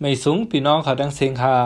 ไม่สูงพี่น้องเขาดังเสียงหา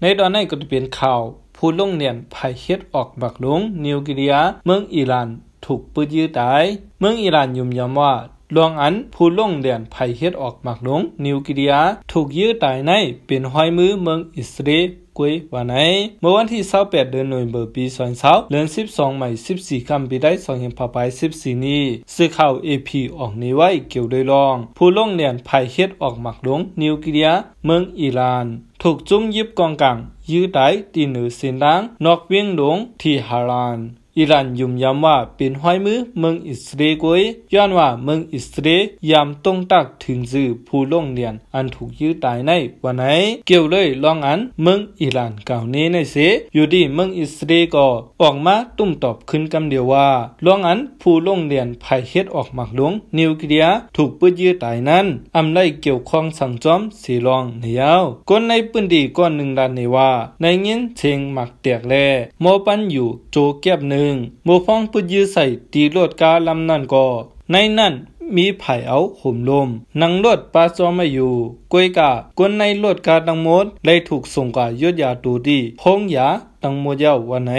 ในตอนนั้นก็จะเป็นข่าว ผู้ลงเรียนภายเฮ็ดออกบักหลงนิวกิเลียเมืองอิหร่านถูกปืดยื้อตาย เมืองอิหร่านยุ่มยอมว่าลวงอันผู้ลงเรียนภายเฮ็ดออกบักหลงนิวกิเลียถูกยื้อตายในเป็นห้อยมือเมืองอิสราเอลุวยวันไหนเมื่อวันที่ป8เดือนธันวอร์ปี2020เลือน12 ใหม่ 14ค่คำปีได้2เห็นพาไป14นี้ซื้อข่าว AP ออกนี้ไว้เกี่ยวด้วยรอง ผู้ล่งเรียนภายเฮ็ดออกหมักหลง นิวเคลียเมืองอิหร่าน ถูกจุ้งยิบกองกลาง ยื้อไตตีหนือสินดังนอกเวียงหลวงที่ฮารันอิหร่านยุ่มย้ำว่าเป็นห้อยมือเมืองอิสราเอลย้อนว่าเมืองอิสราเอลยามต้องตักถึงสื่อผู้ลงเรียนอันถูกยื้อตายในวันไหนเกี่ยวเลยลองอันเมืองอิหร่านก่าเนี้ในเสอยู่ดีเมืองอิสราเอลก็ออกมาตุ้มตอบขึ้นกำเดียวว่าลองอันผู้ลงเรียนภายเฮ็ดออกหมักหลวงนิวเคลียถูกปืนยื้อตายนั้นอำไลเกี่ยวข้องสังจอมสีรองเหนียวก้นในปืนดีก้อนหนึ่งดันในว่าในเงินเชงหมักเตียกแล มอปันอยู่โจเก็บเนื้ึ่งบ่พ้องปืดยื้อใส่ตีรถกาลำนั่นก่อ ในนั่นมีผายเอาห่มลมนังรถปลาซอมาอยู่ กวยกะกวนในรถกาดังหมดเลยถูกส่งกบยดยาตูดีพงยาดังโมเยาวันไหน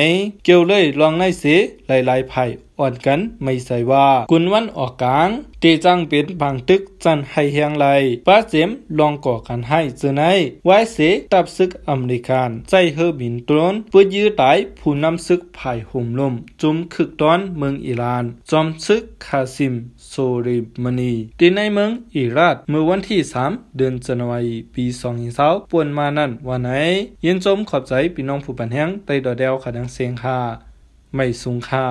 เกี่ยวเลยลองในเสหลายๆผายอ่อนกันไม่ใส่ว่ากุนวันออกกลางเตจังเป็นบางตึกจันให้เฮียงไหลป้าเจมลองก่อกันให้เจอใน ไว้เสตับซึกอเมริกันใจเฮอบินตรนเพื่อยื้อตายผู้นำซึกภายห่มลมจุมคึกตอนเมืองอิราน จอมซึกคาซิมโซริมนีตีในเมืองอิรักเมื่อวันที่สามเดือนธันวาคมปีสอง2 0 2าป่วนมานั่นวันไหนยินจมขอบใจพี่น้องผู้ปันแฮงไต้ดอเดลขาดังเสียงค่ะไม่สูงค่า